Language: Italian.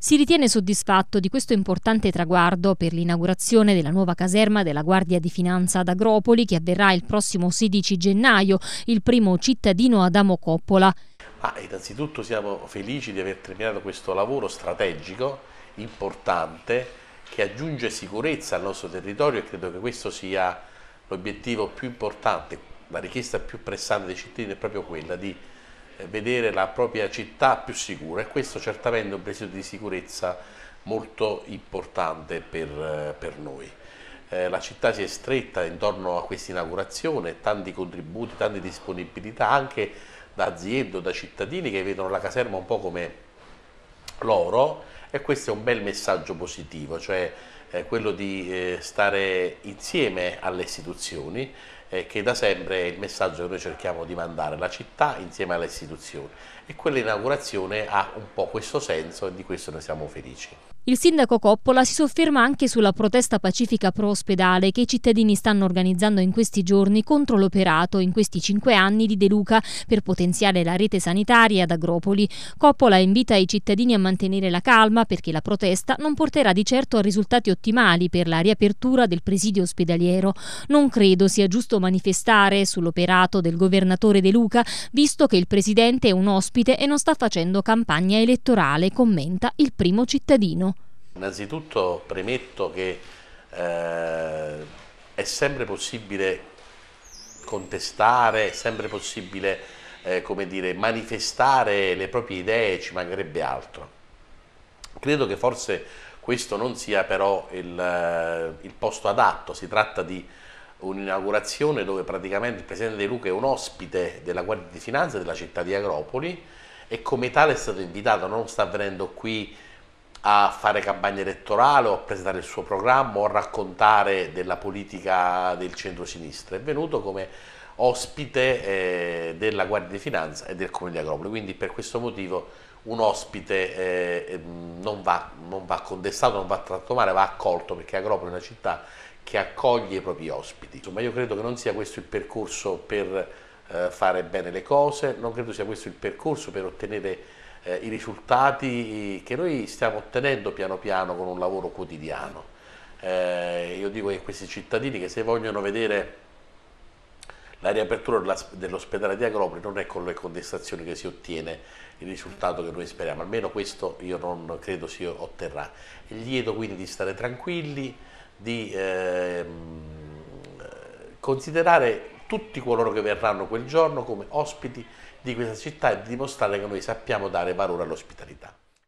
si ritiene soddisfatto di questo importante traguardo per l'inaugurazione della nuova caserma della Guardia di Finanza ad Agropoli che avverrà il prossimo 16 gennaio, il primo cittadino Adamo Coppola. Ah, innanzitutto siamo felici di aver terminato questo lavoro strategico, importante, che aggiunge sicurezza al nostro territorio e credo che questo sia l'obiettivo più importante, la richiesta più pressante dei cittadini è proprio quella di vedere la propria città più sicura e questo certamente è un presidio di sicurezza molto importante per, per noi. Eh, la città si è stretta intorno a questa inaugurazione, tanti contributi, tante disponibilità anche da aziende o da cittadini che vedono la caserma un po' come loro e questo è un bel messaggio positivo, cioè eh, quello di eh, stare insieme alle istituzioni eh, che da sempre è il messaggio che noi cerchiamo di mandare, la città insieme alle istituzioni e quell'inaugurazione ha un po' questo senso e di questo ne siamo felici. Il sindaco Coppola si sofferma anche sulla protesta pacifica pro-ospedale che i cittadini stanno organizzando in questi giorni contro l'operato in questi cinque anni di De Luca per potenziare la rete sanitaria ad Agropoli. Coppola invita i cittadini a mantenere la calma perché la protesta non porterà di certo a risultati ottimali per la riapertura del presidio ospedaliero. Non credo sia giusto manifestare sull'operato del governatore De Luca, visto che il presidente è un ospite e non sta facendo campagna elettorale, commenta il primo cittadino. Innanzitutto premetto che eh, è sempre possibile contestare, è sempre possibile eh, dire, manifestare le proprie idee, ci mancherebbe altro. Credo che forse questo non sia però il, eh, il posto adatto, si tratta di un'inaugurazione dove praticamente il Presidente De Luca è un ospite della Guardia di Finanza della città di Agropoli e come tale è stato invitato, non sta venendo qui a fare campagna elettorale o a presentare il suo programma o a raccontare della politica del centro-sinistra, è venuto come ospite eh, della Guardia di Finanza e del Comune di Agropoli, quindi per questo motivo un ospite eh, non, va, non va contestato, non va tratto male, va accolto perché Agropoli è una città che accoglie i propri ospiti. Insomma, io credo che non sia questo il percorso per eh, fare bene le cose, non credo sia questo il percorso per ottenere eh, i risultati che noi stiamo ottenendo piano piano con un lavoro quotidiano. Eh, io dico che questi cittadini che se vogliono vedere la riapertura dell'ospedale di Agropoli non è con le contestazioni che si ottiene il risultato che noi speriamo, almeno questo io non credo si otterrà. Lieto quindi di stare tranquilli, di eh, considerare tutti coloro che verranno quel giorno come ospiti di questa città e di dimostrare che noi sappiamo dare valore all'ospitalità.